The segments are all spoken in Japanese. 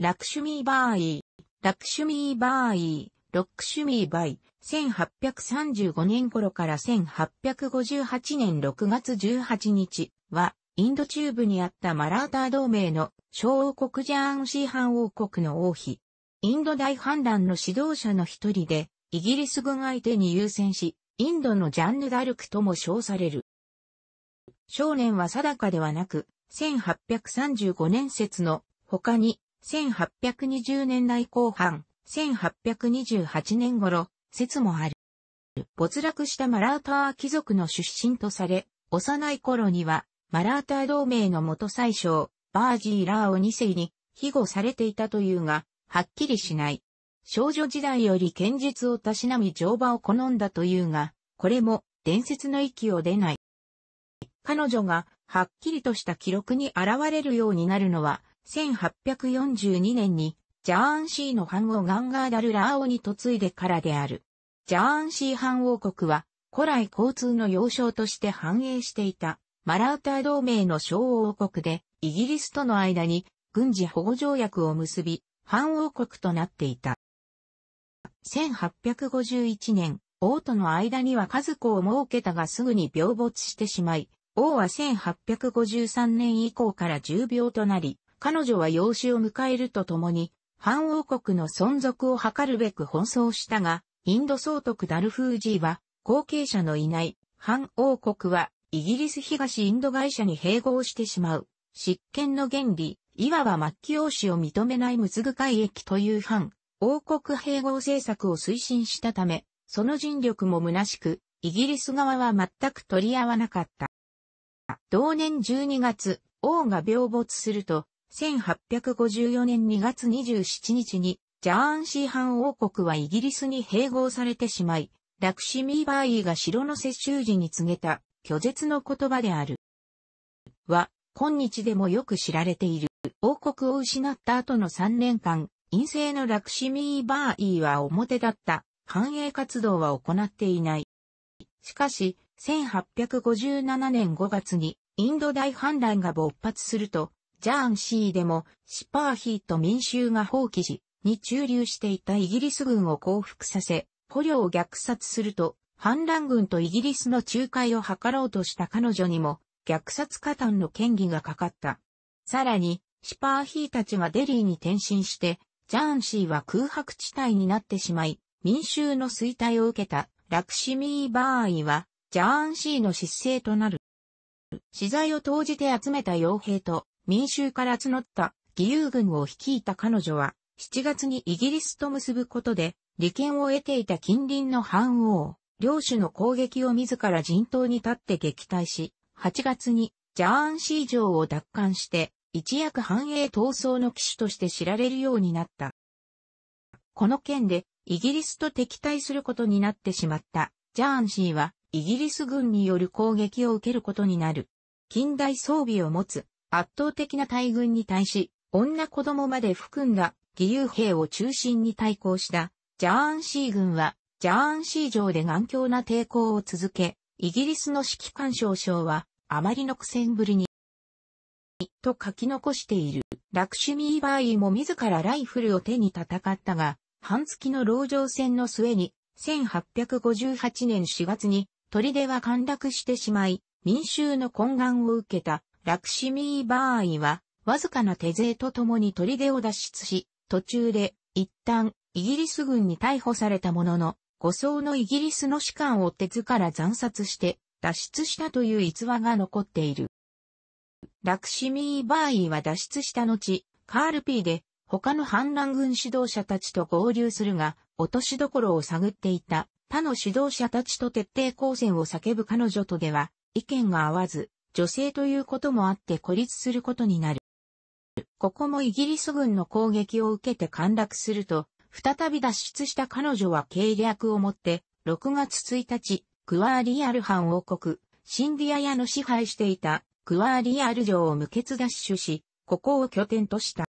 ラクシュミーバーイー、ラクシュミーバーイー、ロックシュミーバイ、1835年頃から1858年6月18日は、インド中部にあったマラーター同盟の小王国ジャーンシーハン王国の王妃。インド大反乱の指導者の一人で、イギリス軍相手に優先し、インドのジャンヌ・ダルクとも称される。少年は定かではなく、1835年説の他に1820年代後半、1828年頃、説もある。没落したマラーター貴族の出身とされ、幼い頃には、マラーター同盟の元最小、バージーラーを2世に、庇護されていたというが、はっきりしない。少女時代より剣術をたしなみ乗馬を好んだというが、これも伝説の息を出ない。彼女がはっきりとした記録に現れるようになるのは1842年にジャーンシーの藩王ガンガーダルラーオに嫁いでからである。ジャーンシー藩王国は古来交通の要衝として繁栄していたマラウター同盟の小王国でイギリスとの間に軍事保護条約を結び藩王国となっていた。1851年、王との間には数子を設けたがすぐに病没してしまい、王は1853年以降から重病となり、彼女は養子を迎えるとともに、反王国の存続を図るべく奔走したが、インド総督ダルフージーは、後継者のいない反王国は、イギリス東インド会社に併合してしまう。執権の原理、いわば末期王子を認めないツぐ海域という反王国併合政策を推進したため、その尽力も虚しく、イギリス側は全く取り合わなかった。同年12月、王が病没すると、1854年2月27日に、ジャーンシーハン王国はイギリスに併合されてしまい、ラクシミーバーイが城の接収時に告げた拒絶の言葉である。は、今日でもよく知られている。王国を失った後の3年間、陰性のラクシミーバーイは表だった繁栄活動は行っていない。しかし、1857年5月にインド大反乱が勃発すると、ジャーンシーでもシパーヒーと民衆が放棄時に駐留していたイギリス軍を降伏させ、捕虜を虐殺すると、反乱軍とイギリスの仲介を図ろうとした彼女にも、虐殺加担の権疑がかかった。さらに、シパーヒーたちがデリーに転身して、ジャーンシーは空白地帯になってしまい、民衆の衰退を受けた、ラクシミー・バーイは、ジャーンシーの失勢となる。資材を投じて集めた傭兵と、民衆から募った義勇軍を率いた彼女は、7月にイギリスと結ぶことで、利権を得ていた近隣の藩王、領主の攻撃を自ら陣頭に立って撃退し、8月にジャーンシー城を奪還して、一躍繁栄闘争の騎手として知られるようになった。この件で、イギリスと敵対することになってしまったジャーンシーは、イギリス軍による攻撃を受けることになる。近代装備を持つ圧倒的な大軍に対し、女子供まで含んだ義勇兵を中心に対抗したジャーンシー軍は、ジャーンシー城で頑強な抵抗を続け、イギリスの指揮官少将は、あまりの苦戦ぶりに、と書き残している。ラクシュミーバーイも自らライフルを手に戦ったが、半月の牢城戦の末に、1858年4月に、砦は陥落してしまい、民衆の懇願を受けたラクシミーバーイは、わずかな手勢と共に砦を脱出し、途中で、一旦、イギリス軍に逮捕されたものの、護送のイギリスの士官を手図から惨殺して、脱出したという逸話が残っている。ラクシミーバーイは脱出した後、カールピーで、他の反乱軍指導者たちと合流するが、落としどころを探っていた他の指導者たちと徹底抗戦を叫ぶ彼女とでは、意見が合わず、女性ということもあって孤立することになる。ここもイギリス軍の攻撃を受けて陥落すると、再び脱出した彼女は計略を持って、6月1日、クワーリアル藩王国、シンディアヤの支配していたクワーリアル城を無血奪取し、ここを拠点とした。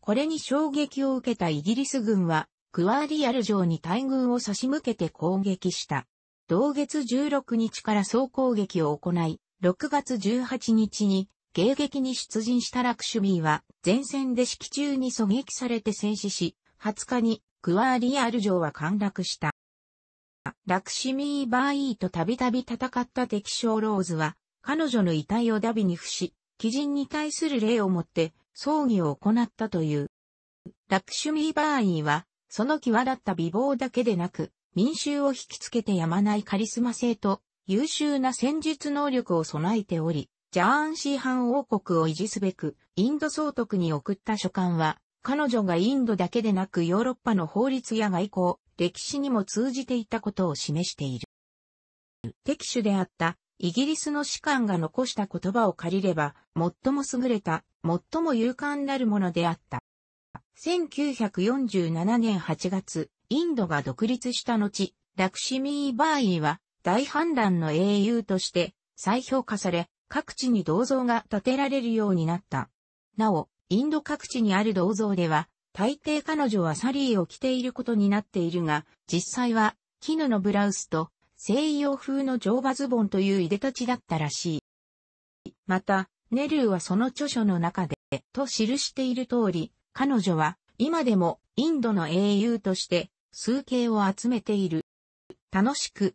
これに衝撃を受けたイギリス軍は、クワーリアル城に大軍を差し向けて攻撃した。同月16日から総攻撃を行い、6月18日に迎撃に出陣したラクシュミーは前線で式中に狙撃されて戦死し、20日にクワーリアール城は陥落した。ラクシュミー・バーイーとたびたび戦った敵将ローズは、彼女の遺体をダビに付し、鬼人に対する礼をもって葬儀を行ったという。ラクシュミー・バーイーは、その際立った美貌だけでなく、民衆を引きつけてやまないカリスマ性と優秀な戦術能力を備えており、ジャーンシーハン王国を維持すべく、インド総督に送った書簡は、彼女がインドだけでなくヨーロッパの法律や外交、歴史にも通じていたことを示している。敵手であったイギリスの士官が残した言葉を借りれば、最も優れた、最も勇敢なるものであった。1947年8月、インドが独立した後、ラクシミー・バーイは大反乱の英雄として再評価され、各地に銅像が建てられるようになった。なお、インド各地にある銅像では、大抵彼女はサリーを着ていることになっているが、実際は、絹のブラウスと西洋風の乗馬ズボンといういでたちだったらしい。また、ネルーはその著書の中で、と記している通り、彼女は今でもインドの英雄として数形を集めている。楽しく